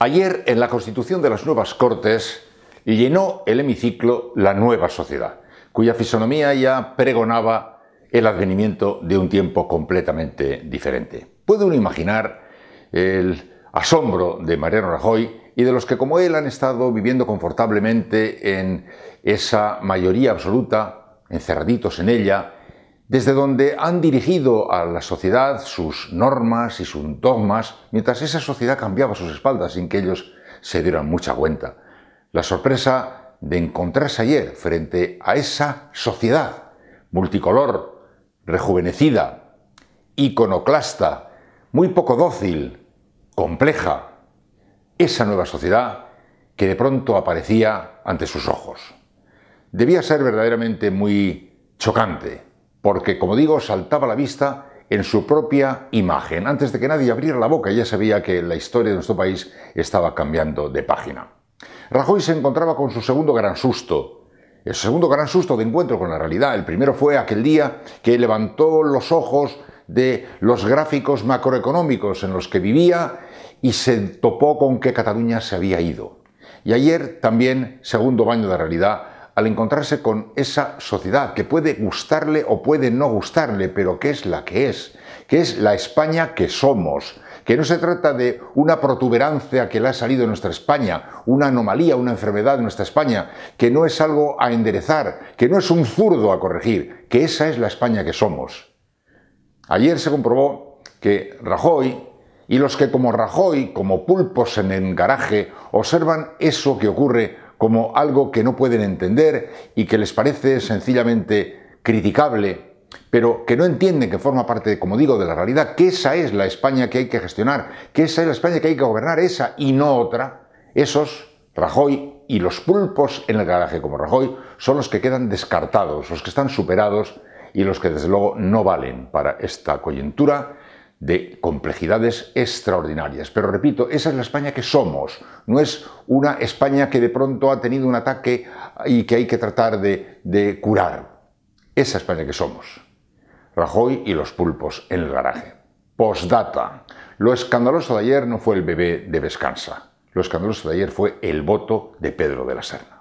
Ayer, en la constitución de las nuevas Cortes, llenó el hemiciclo la nueva sociedad, cuya fisonomía ya pregonaba el advenimiento de un tiempo completamente diferente. Puede uno imaginar el asombro de Mariano Rajoy y de los que como él han estado viviendo confortablemente en esa mayoría absoluta, encerraditos en ella, desde donde han dirigido a la sociedad sus normas y sus dogmas, mientras esa sociedad cambiaba sus espaldas sin que ellos se dieran mucha cuenta. La sorpresa de encontrarse ayer frente a esa sociedad multicolor, rejuvenecida, iconoclasta, muy poco dócil, compleja, esa nueva sociedad que de pronto aparecía ante sus ojos. Debía ser verdaderamente muy chocante porque, como digo, saltaba la vista en su propia imagen. Antes de que nadie abriera la boca, ya sabía que la historia de nuestro país estaba cambiando de página. Rajoy se encontraba con su segundo gran susto, el segundo gran susto de encuentro con la realidad. El primero fue aquel día que levantó los ojos de los gráficos macroeconómicos en los que vivía y se topó con que Cataluña se había ido. Y ayer también, segundo baño de realidad, al encontrarse con esa sociedad que puede gustarle o puede no gustarle, pero que es la que es, que es la España que somos, que no se trata de una protuberancia que le ha salido en nuestra España, una anomalía, una enfermedad de nuestra España, que no es algo a enderezar, que no es un zurdo a corregir, que esa es la España que somos. Ayer se comprobó que Rajoy y los que como Rajoy, como pulpos en el garaje, observan eso que ocurre como algo que no pueden entender y que les parece sencillamente criticable, pero que no entienden que forma parte, como digo, de la realidad, que esa es la España que hay que gestionar, que esa es la España que hay que gobernar, esa y no otra, esos, Rajoy y los pulpos en el garaje como Rajoy, son los que quedan descartados, los que están superados y los que desde luego no valen para esta coyuntura de complejidades extraordinarias. Pero repito, esa es la España que somos, no es una España que de pronto ha tenido un ataque y que hay que tratar de, curar. Esa España que somos. Rajoy y los pulpos en el garaje. Postdata. Lo escandaloso de ayer no fue el bebé de descansa Lo escandaloso de ayer fue el voto de Pedro de la Serna.